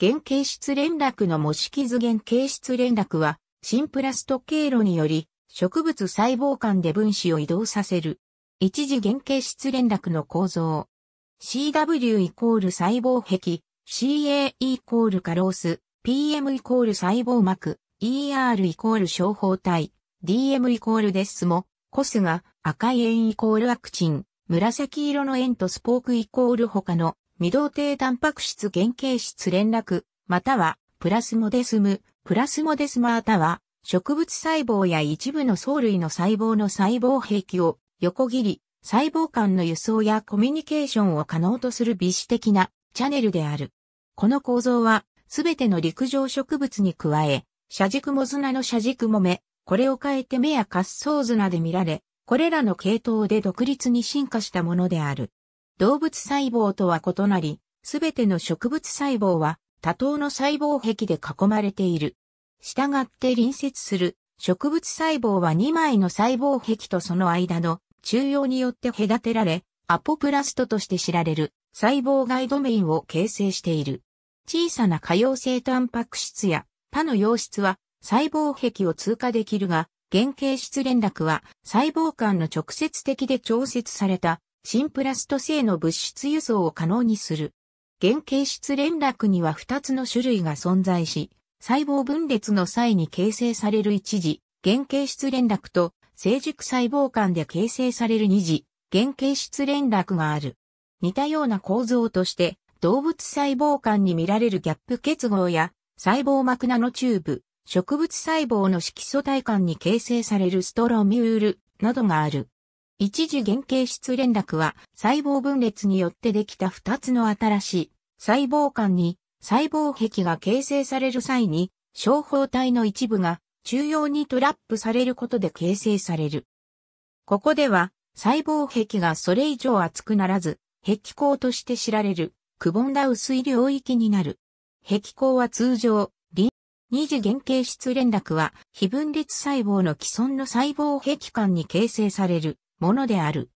原形質連絡の模式図原形質連絡は、新プラスト経路により、植物細胞間で分子を移動させる。一次原形質連絡の構造。CW イコール細胞壁、CA イコールカロース、PM イコール細胞膜、ER イコール小胞体、DM イコールデスモ、コスが赤い円イコールアクチン、紫色の円とスポークイコール他の未動定タンパク質原型質連絡、またはプラスモデスム、プラスモデスマーたは植物細胞や一部の藻類の細胞の細胞壁を横切り、細胞間の輸送やコミュニケーションを可能とする微視的なチャネルである。この構造は、すべての陸上植物に加え、車軸も綱の車軸も目、これを変えて目や滑走綱で見られ、これらの系統で独立に進化したものである。動物細胞とは異なり、すべての植物細胞は多頭の細胞壁で囲まれている。したがって隣接する植物細胞は2枚の細胞壁とその間の中央によって隔てられ、アポプラストとして知られる細胞外ドメインを形成している。小さな可用性タンパク質や他の溶質は細胞壁を通過できるが、原型質連絡は細胞間の直接的で調節された新プラスト製の物質輸送を可能にする。原形質連絡には2つの種類が存在し、細胞分裂の際に形成される一次、原形質連絡と成熟細胞間で形成される二次、原形質連絡がある。似たような構造として、動物細胞間に見られるギャップ結合や、細胞膜ナノチューブ、植物細胞の色素体間に形成されるストロミュールなどがある。一次原型質連絡は細胞分裂によってできた二つの新しい細胞間に細胞壁が形成される際に小胞体の一部が中央にトラップされることで形成される。ここでは細胞壁がそれ以上厚くならず壁光として知られるくぼんだ薄い領域になる。壁光は通常、二次原型質連絡は非分裂細胞の既存の細胞壁間に形成される。ものである。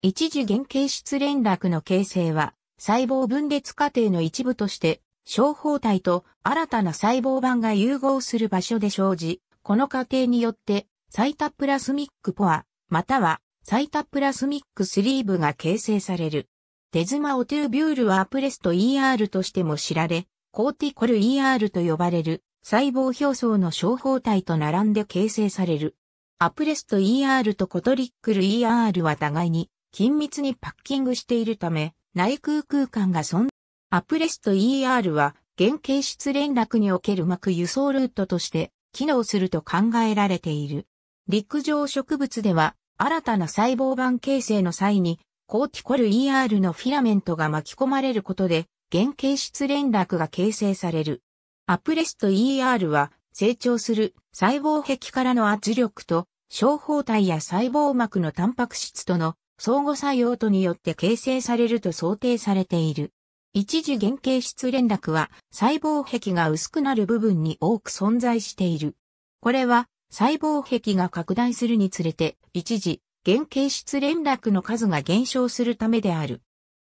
一次原型質連絡の形成は、細胞分裂過程の一部として、小胞体と新たな細胞板が融合する場所で生じ、この過程によって、サイタプラスミックポア、またはサイタプラスミックスリーブが形成される。デズマオトゥービュールはアプレスト ER としても知られ、コーティコル ER と呼ばれる細胞表層の小胞体と並んで形成される。アプレスト ER とコトリックル ER は互いに緊密にパッキングしているため、内空空間が存在。アプレスト ER は、原形質連絡における膜輸送ルートとして、機能すると考えられている。陸上植物では、新たな細胞板形成の際に、コーティコル ER のフィラメントが巻き込まれることで、原形質連絡が形成される。アプレスト ER は、成長する細胞壁からの圧力と小胞体や細胞膜のタンパク質との相互作用とによって形成されると想定されている。一時原型質連絡は細胞壁が薄くなる部分に多く存在している。これは細胞壁が拡大するにつれて一時原型質連絡の数が減少するためである。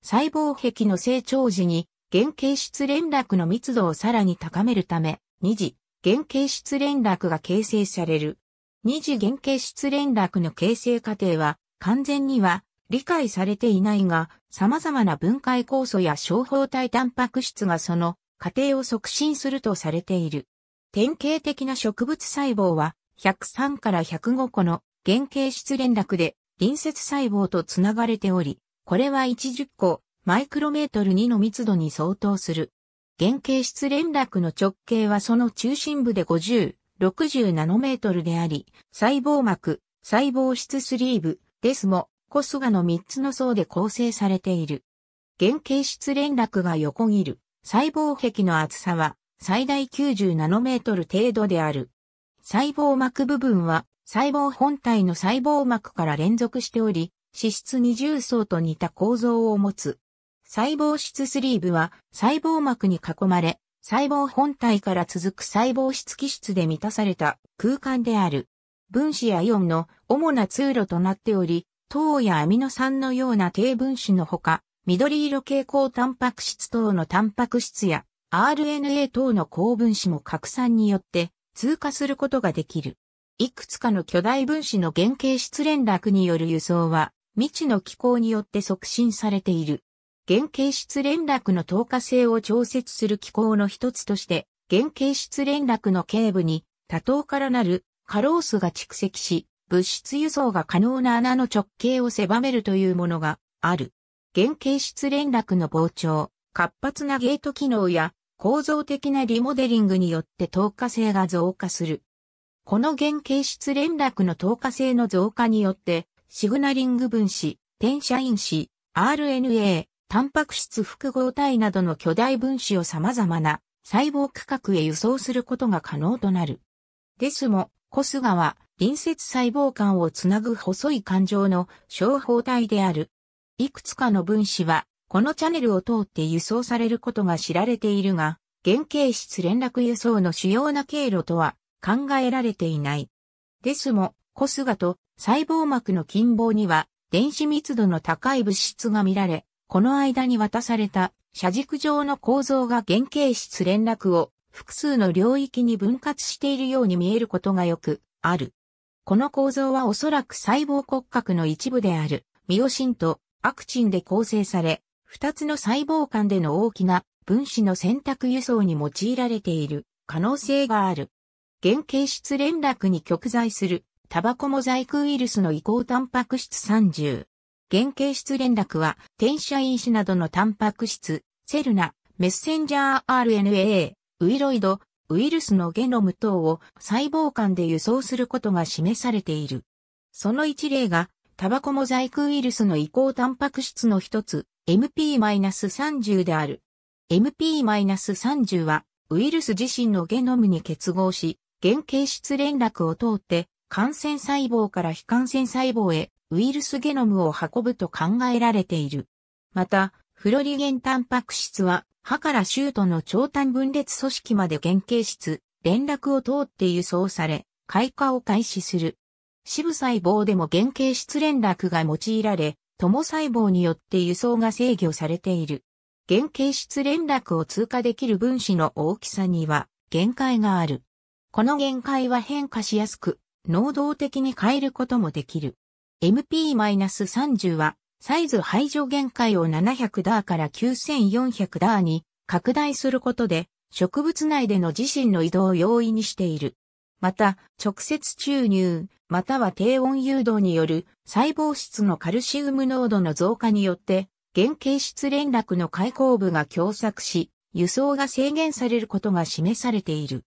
細胞壁の成長時に原型質連絡の密度をさらに高めるため、二次原型質連絡が形成される。二次原型質連絡の形成過程は完全には理解されていないが、様々な分解酵素や小胞体タンパク質がその過程を促進するとされている。典型的な植物細胞は103から105個の原型質連絡で隣接細胞とつながれており、これは10個マイクロメートル2の密度に相当する。原型質連絡の直径はその中心部で50、60ナノメートルであり、細胞膜、細胞質スリーブ、デスモ、コスガの3つの層で構成されている。原型質連絡が横切る細胞壁の厚さは最大90ナノメートル程度である。細胞膜部分は細胞本体の細胞膜から連続しており、脂質二重層と似た構造を持つ。細胞質スリーブは細胞膜に囲まれ、細胞本体から続く細胞質基質で満たされた空間である。分子やイオンの主な通路となっており、糖やアミノ酸のような低分子のほか、緑色蛍光タンパク質等のタンパク質や RNA 等の高分子も拡散によって通過することができる。いくつかの巨大分子の原型質連絡による輸送は未知の気候によって促進されている。原形質連絡の透過性を調節する機構の一つとして、原形質連絡の頸部に多頭からなる過労素が蓄積し、物質輸送が可能な穴の直径を狭めるというものがある。原形質連絡の膨張、活発なゲート機能や構造的なリモデリングによって透過性が増加する。この原形質連絡の透過性の増加によって、シグナリング分子、転写因子、RNA、タンパク質複合体などの巨大分子を様々な細胞区画へ輸送することが可能となる。デスも、コスガは、隣接細胞間をつなぐ細い環状の小胞体である。いくつかの分子は、このチャネルを通って輸送されることが知られているが、原型質連絡輸送の主要な経路とは考えられていない。デスも、コスガと細胞膜の近傍には、電子密度の高い物質が見られ、この間に渡された車軸上の構造が原型質連絡を複数の領域に分割しているように見えることがよくある。この構造はおそらく細胞骨格の一部であるミオシンとアクチンで構成され、二つの細胞間での大きな分子の選択輸送に用いられている可能性がある。原型質連絡に極在するタバコモザイクウイルスの移行タンパク質30。原型質連絡は、転写因子などのタンパク質、セルナ、メッセンジャー RNA、ウイロイド、ウイルスのゲノム等を細胞間で輸送することが示されている。その一例が、タバコモザイクウイルスの移行タンパク質の一つ、MP-30 である。MP-30 は、ウイルス自身のゲノムに結合し、原型質連絡を通って、感染細胞から非感染細胞へウイルスゲノムを運ぶと考えられている。また、フロリゲンタンパク質は、歯からシュートの長短分裂組織まで原型質、連絡を通って輸送され、開花を開始する。支部細胞でも原型質連絡が用いられ、友細胞によって輸送が制御されている。原型質連絡を通過できる分子の大きさには限界がある。この限界は変化しやすく、能動的に変えることもできる。MP-30 は、サイズ排除限界を700ダーから9400ダーに拡大することで、植物内での自身の移動を容易にしている。また、直接注入、または低温誘導による細胞質のカルシウム濃度の増加によって、原形質連絡の開口部が狭窄し、輸送が制限されることが示されている。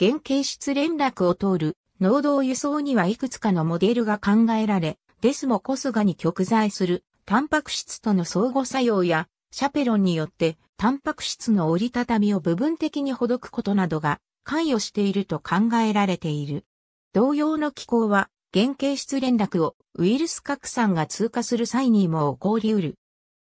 原形質連絡を通る濃度輸送にはいくつかのモデルが考えられ、デスモコスガに極在するタンパク質との相互作用やシャペロンによってタンパク質の折りたたみを部分的にほどくことなどが関与していると考えられている。同様の機構は原型質連絡をウイルス拡散が通過する際にも起こり得る。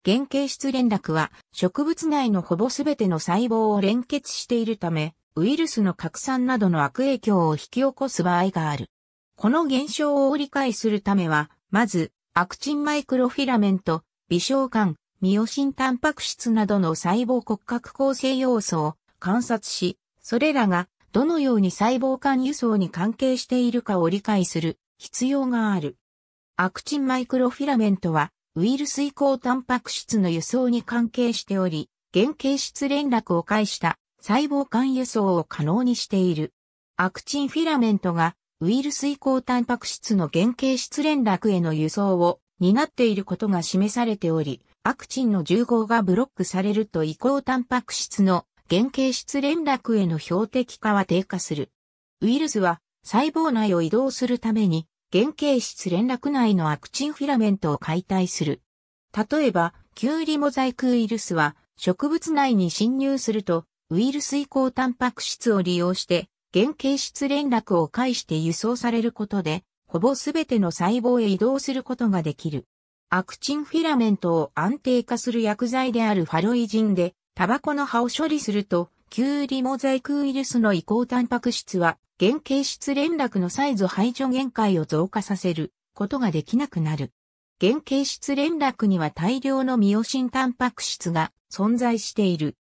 原型質連絡は植物内のほぼすべての細胞を連結しているため、ウイルスの拡散などの悪影響を引き起こす場合がある。この現象を理解するためは、まず、アクチンマイクロフィラメント、微小管、ミオシンタンパク質などの細胞骨格構成要素を観察し、それらがどのように細胞間輸送に関係しているかを理解する必要がある。アクチンマイクロフィラメントはウイルス移行タンパク質の輸送に関係しており、原形質連絡を介した細胞間輸送を可能にしている。アクチンフィラメントがウイルス移行タンパク質の原型質連絡への輸送を担っていることが示されており、アクチンの重合がブロックされると移行タンパク質の原型質連絡への標的化は低下する。ウイルスは細胞内を移動するために原型質連絡内のアクチンフィラメントを解体する。例えば、キュウリモザイクウイルスは植物内に侵入するとウイルス移行タンパク質を利用して原形質連絡を介して輸送されることで、ほぼすべての細胞へ移動することができる。アクチンフィラメントを安定化する薬剤であるファロイジンで、タバコの葉を処理すると、キューリモザイクウイルスの移行タンパク質は、原形質連絡のサイズ排除限界を増加させることができなくなる。原形質連絡には大量のミオシンタンパク質が存在している。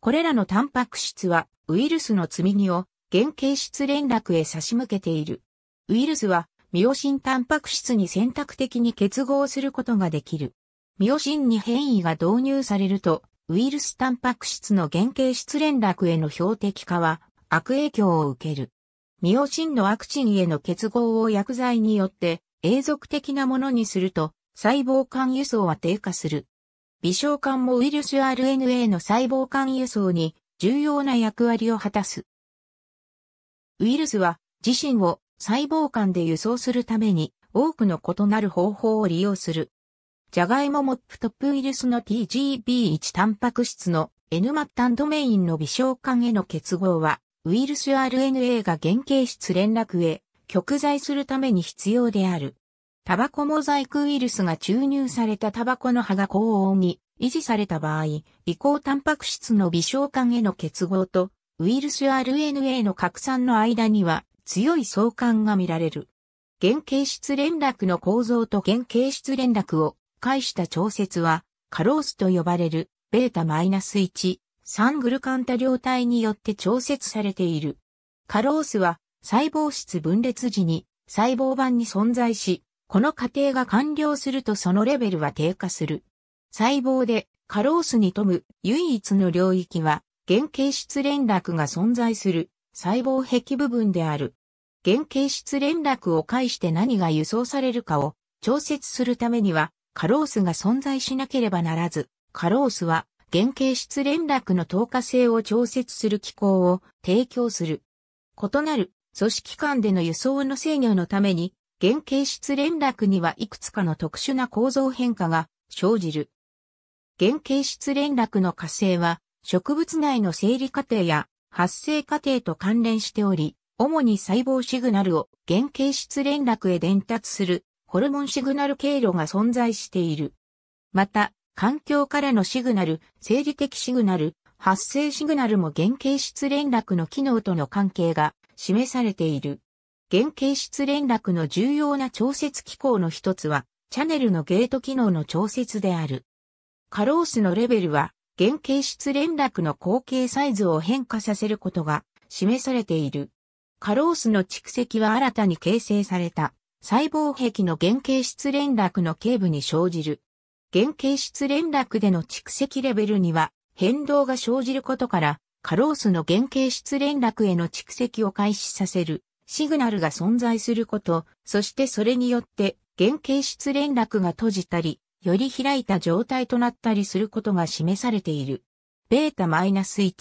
これらのタンパク質はウイルスの積み荷を原形質連絡へ差し向けている。ウイルスは、ミオシンタンパク質に選択的に結合することができる。ミオシンに変異が導入されると、ウイルスタンパク質の原型質連絡への標的化は悪影響を受ける。ミオシンのワクチンへの結合を薬剤によって永続的なものにすると細胞間輸送は低下する。微小管もウイルス RNA の細胞間輸送に重要な役割を果たす。ウイルスは自身を細胞間で輸送するために多くの異なる方法を利用する。ジャガイモモップトップウイルスの TGB1 タンパク質の N 末端ドメインの微小管への結合は、ウイルス RNA が原型質連絡へ極在するために必要である。タバコモザイクウイルスが注入されたタバコの葉が高温に維持された場合、移行タンパク質の微小管への結合とウイルス RNA の拡散の間には強い相関が見られる。原形質連絡の構造と原形質連絡を介した調節は、カロースと呼ばれる、ベータ -1、3グルカンタ両体によって調節されている。カロースは、細胞質分裂時に細胞板に存在し、この過程が完了するとそのレベルは低下する。細胞でカロースに富む唯一の領域は原型質連絡が存在する細胞壁部分である。原型質連絡を介して何が輸送されるかを調節するためには、カロースが存在しなければならず、カロースは原型質連絡の透過性を調節する機構を提供する。異なる組織間での輸送の制御のために、原型質連絡にはいくつかの特殊な構造変化が生じる。原型質連絡の火星は植物内の生理過程や発生過程と関連しており、主に細胞シグナルを原形質連絡へ伝達するホルモンシグナル経路が存在している。また、環境からのシグナル、生理的シグナル、発生シグナルも原形質連絡の機能との関係が示されている。原形質連絡の重要な調節機構の一つは、チャネルのゲート機能の調節である。カロースのレベルは、原形質連絡の後継サイズを変化させることが示されている。カロースの蓄積は新たに形成された細胞壁の原形質連絡の頸部に生じる。原形質連絡での蓄積レベルには変動が生じることからカロースの原形質連絡への蓄積を開始させるシグナルが存在すること、そしてそれによって原形質連絡が閉じたり、より開いた状態となったりすることが示されている。ベータ -1、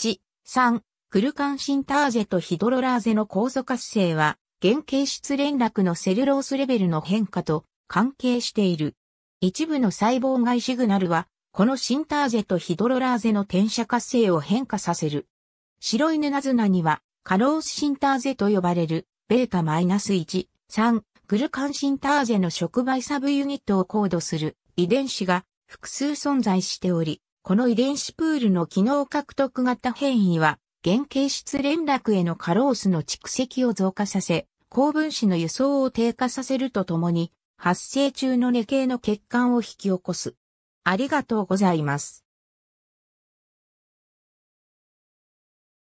3、クルカンシンターゼとヒドロラーゼの酵素活性は、原形質連絡のセルロースレベルの変化と関係している。一部の細胞外シグナルは、このシンターゼとヒドロラーゼの転写活性を変化させる。白犬ナズナには、カロースシンターゼと呼ばれる、ベータ -1、3、グルカンシンターゼの触媒サブユニットをコードする遺伝子が複数存在しており、この遺伝子プールの機能獲得型変異は、原型質連絡へのカロースの蓄積を増加させ、高分子の輸送を低下させるとともに、発生中の根系の欠陥を引き起こす。ありがとうございます。